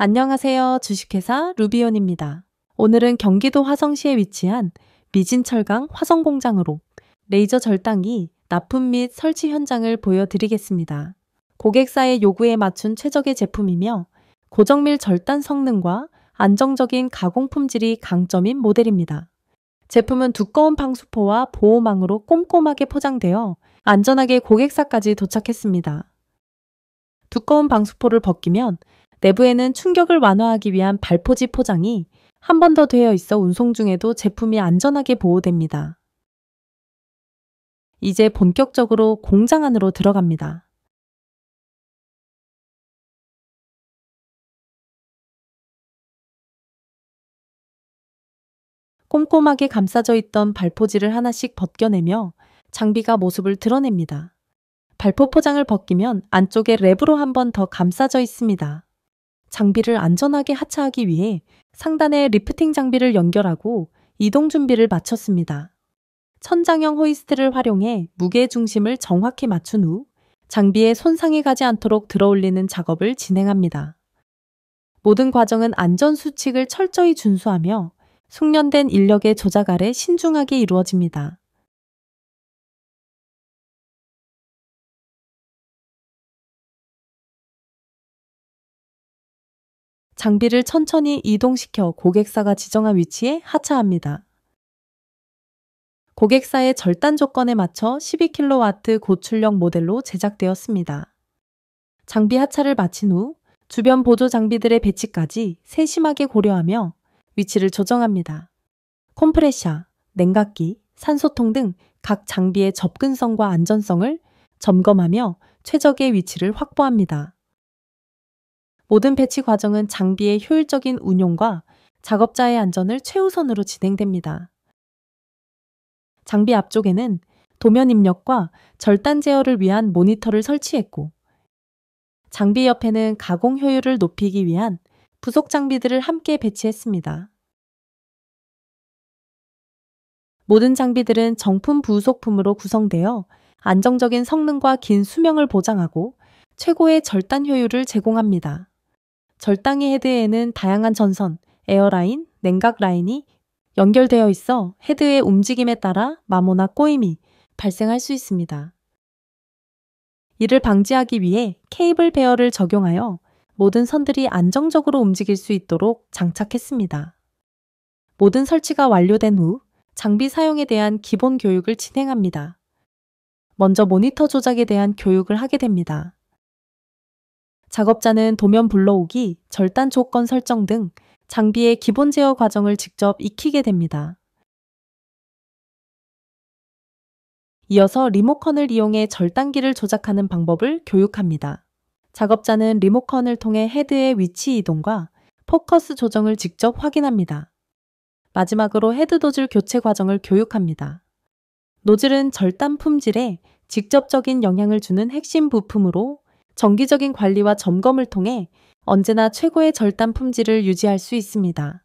안녕하세요. 주식회사 루비온입니다. 오늘은 경기도 화성시에 위치한 미진철강 화성공장으로 레이저 절단기 납품 및 설치 현장을 보여드리겠습니다. 고객사의 요구에 맞춘 최적의 제품이며 고정밀 절단 성능과 안정적인 가공 품질이 강점인 모델입니다. 제품은 두꺼운 방수포와 보호망으로 꼼꼼하게 포장되어 안전하게 고객사까지 도착했습니다. 두꺼운 방수포를 벗기면 내부에는 충격을 완화하기 위한 발포지 포장이 한 번 더 되어 있어 운송 중에도 제품이 안전하게 보호됩니다. 이제 본격적으로 공장 안으로 들어갑니다. 꼼꼼하게 감싸져 있던 발포지를 하나씩 벗겨내며 장비가 모습을 드러냅니다. 발포 포장을 벗기면 안쪽에 랩으로 한 번 더 감싸져 있습니다. 장비를 안전하게 하차하기 위해 상단에 리프팅 장비를 연결하고 이동 준비를 마쳤습니다. 천장형 호이스트를 활용해 무게 중심을 정확히 맞춘 후 장비에 손상이 가지 않도록 들어올리는 작업을 진행합니다. 모든 과정은 안전 수칙을 철저히 준수하며 숙련된 인력의 조작 아래 신중하게 이루어집니다. 장비를 천천히 이동시켜 고객사가 지정한 위치에 하차합니다. 고객사의 절단 조건에 맞춰 12kW 고출력 모델로 제작되었습니다. 장비 하차를 마친 후 주변 보조 장비들의 배치까지 세심하게 고려하며 위치를 조정합니다. 컴프레셔, 냉각기, 산소통 등 각 장비의 접근성과 안전성을 점검하며 최적의 위치를 확보합니다. 모든 배치 과정은 장비의 효율적인 운용과 작업자의 안전을 최우선으로 진행됩니다. 장비 앞쪽에는 도면 입력과 절단 제어를 위한 모니터를 설치했고, 장비 옆에는 가공 효율을 높이기 위한 부속 장비들을 함께 배치했습니다. 모든 장비들은 정품 부속품으로 구성되어 안정적인 성능과 긴 수명을 보장하고 최고의 절단 효율을 제공합니다. 절당의 헤드에는 다양한 전선, 에어라인, 냉각 라인이 연결되어 있어 헤드의 움직임에 따라 마모나 꼬임이 발생할 수 있습니다. 이를 방지하기 위해 케이블 배열을 적용하여 모든 선들이 안정적으로 움직일 수 있도록 장착했습니다. 모든 설치가 완료된 후 장비 사용에 대한 기본 교육을 진행합니다. 먼저 모니터 조작에 대한 교육을 하게 됩니다. 작업자는 도면 불러오기, 절단 조건 설정 등 장비의 기본 제어 과정을 직접 익히게 됩니다. 이어서 리모컨을 이용해 절단기를 조작하는 방법을 교육합니다. 작업자는 리모컨을 통해 헤드의 위치 이동과 포커스 조정을 직접 확인합니다. 마지막으로 헤드 노즐 교체 과정을 교육합니다. 노즐은 절단 품질에 직접적인 영향을 주는 핵심 부품으로 정기적인 관리와 점검을 통해 언제나 최고의 절단 품질을 유지할 수 있습니다.